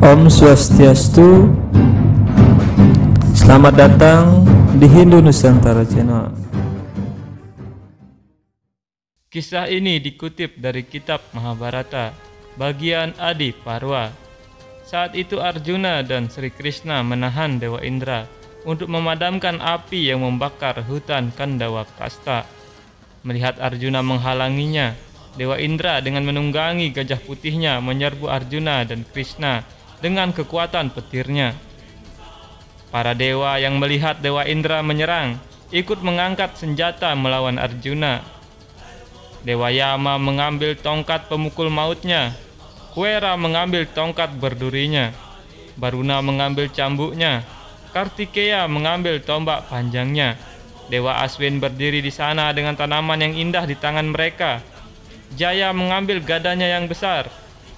Om Swastiastu Selamat datang di Hindu Nusantara Channel Kisah ini dikutip dari kitab Mahabharata bagian Adi Parwa Saat itu Arjuna dan Sri Krishna menahan Dewa Indra untuk memadamkan api yang membakar hutan Kandawa Kasta Melihat Arjuna menghalanginya, Dewa Indra dengan menunggangi gajah putihnya menyerbu Arjuna dan Krishna dengan kekuatan petirnya. Para dewa yang melihat Dewa Indra menyerang ikut mengangkat senjata melawan Arjuna. Dewa Yama mengambil tongkat pemukul mautnya, Kuera mengambil tongkat berdurinya, Baruna mengambil cambuknya, Kartikeya mengambil tombak panjangnya. Dewa Aswin berdiri di sana dengan tanaman yang indah di tangan mereka. Jaya mengambil gadanya yang besar,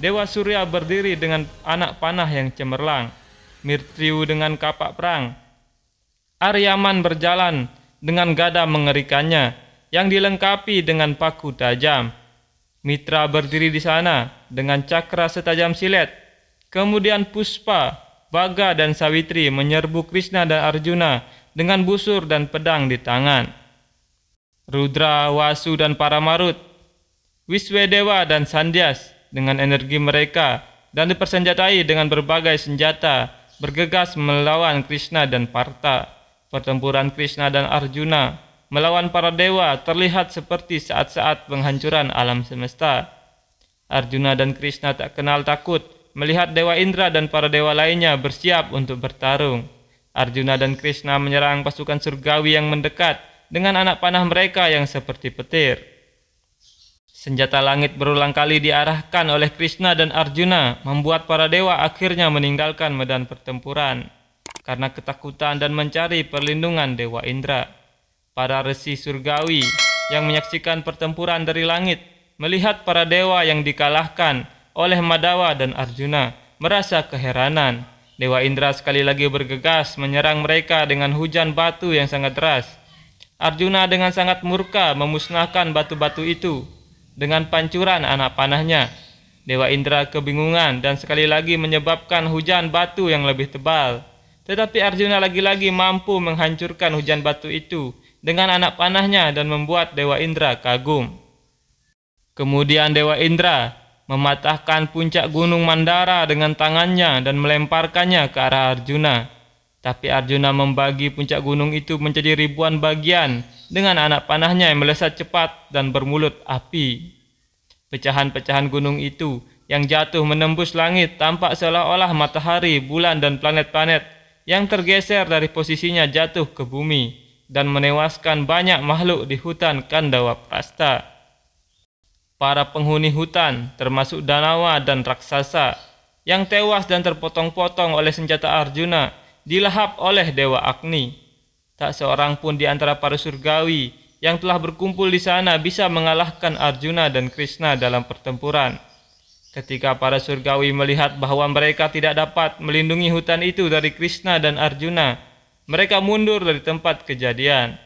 Dewa Surya berdiri dengan anak panah yang cemerlang, Mirtriu dengan kapak perang. Aryaman berjalan dengan gada mengerikannya yang dilengkapi dengan paku tajam. Mitra berdiri di sana dengan cakra setajam silet. Kemudian Puspa, Baga dan Sawitri menyerbu Krishna dan Arjuna dengan busur dan pedang di tangan. Rudra, Wasu dan para marut, Wiswedewa dan Sandias dengan energi mereka dan dipersenjatai dengan berbagai senjata, bergegas melawan Krishna dan Parta. Pertempuran Krishna dan Arjuna melawan para dewa terlihat seperti saat-saat penghancuran alam semesta. Arjuna dan Krishna tak kenal takut melihat dewa Indra dan para dewa lainnya bersiap untuk bertarung. Arjuna dan Krishna menyerang pasukan surgawi yang mendekat dengan anak panah mereka yang seperti petir. Senjata langit berulang kali diarahkan oleh Krishna dan Arjuna membuat para dewa akhirnya meninggalkan medan pertempuran karena ketakutan dan mencari perlindungan Dewa Indra. Para resi surgawi yang menyaksikan pertempuran dari langit melihat para dewa yang dikalahkan oleh Madawa dan Arjuna merasa keheranan. Dewa Indra sekali lagi bergegas menyerang mereka dengan hujan batu yang sangat deras. Arjuna dengan sangat murka memusnahkan batu-batu itu dengan pancuran anak panahnya. Dewa Indra kebingungan dan sekali lagi menyebabkan hujan batu yang lebih tebal. Tetapi Arjuna lagi-lagi mampu menghancurkan hujan batu itu dengan anak panahnya dan membuat Dewa Indra kagum. Kemudian Dewa Indra mematahkan puncak gunung Mandara dengan tangannya dan melemparkannya ke arah Arjuna. Tapi Arjuna membagi puncak gunung itu menjadi ribuan bagian dengan anak panahnya yang melesat cepat dan bermulut api. Pecahan-pecahan gunung itu yang jatuh menembus langit tampak seolah-olah matahari, bulan, dan planet-planet yang tergeser dari posisinya jatuh ke bumi dan menewaskan banyak makhluk di hutan Kandawa Prasta. Para penghuni hutan termasuk Danawa dan Raksasa yang tewas dan terpotong-potong oleh senjata Arjuna dilahap oleh Dewa Agni. Tak seorang pun di antara para surgawi yang telah berkumpul di sana bisa mengalahkan Arjuna dan Krishna dalam pertempuran. Ketika para surgawi melihat bahwa mereka tidak dapat melindungi hutan itu dari Krishna dan Arjuna, mereka mundur dari tempat kejadian.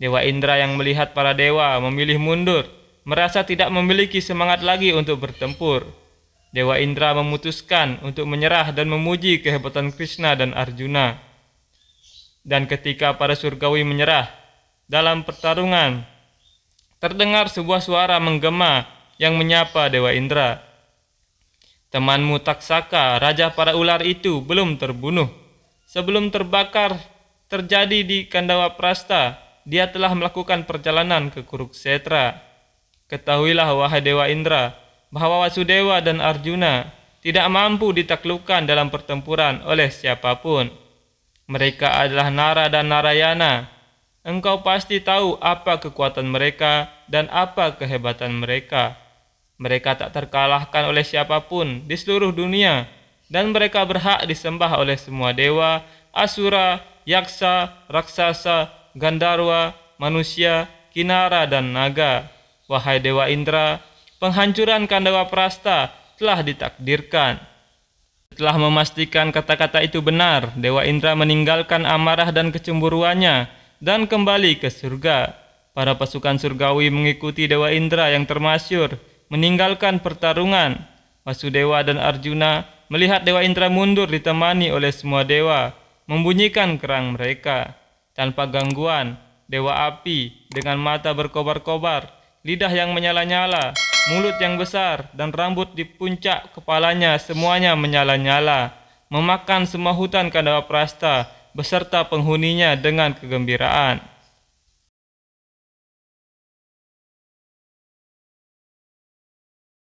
Dewa Indra yang melihat para dewa memilih mundur, merasa tidak memiliki semangat lagi untuk bertempur. Dewa Indra memutuskan untuk menyerah dan memuji kehebatan Krishna dan Arjuna. Dan ketika para surgawi menyerah dalam pertarungan, terdengar sebuah suara menggema yang menyapa Dewa Indra. Temanmu Taksaka, raja para ular itu belum terbunuh. Sebelum terbakar terjadi di Kandawa Prasta, dia telah melakukan perjalanan ke Kuruksetra. Ketahuilah wahai Dewa Indra, bahwa Wasudewa dan Arjuna tidak mampu ditaklukkan dalam pertempuran oleh siapapun. Mereka adalah Nara dan Narayana. Engkau pasti tahu apa kekuatan mereka dan apa kehebatan mereka. Mereka tak terkalahkan oleh siapapun di seluruh dunia dan mereka berhak disembah oleh semua dewa, asura, yaksa, raksasa, gandarwa, manusia, kinara, dan naga. Wahai Dewa Indra, penghancuran Kandawa Prasta telah ditakdirkan. Setelah memastikan kata-kata itu benar, Dewa Indra meninggalkan amarah dan kecemburuannya dan kembali ke surga. Para pasukan surgawi mengikuti Dewa Indra yang termasyur, meninggalkan pertarungan. Wasudewa dan Arjuna melihat Dewa Indra mundur ditemani oleh semua dewa, membunyikan kerang mereka. Tanpa gangguan, Dewa Api dengan mata berkobar-kobar, lidah yang menyala-nyala, mulut yang besar, dan rambut di puncak kepalanya semuanya menyala-nyala, memakan semua hutan kandawa Prasta beserta penghuninya dengan kegembiraan.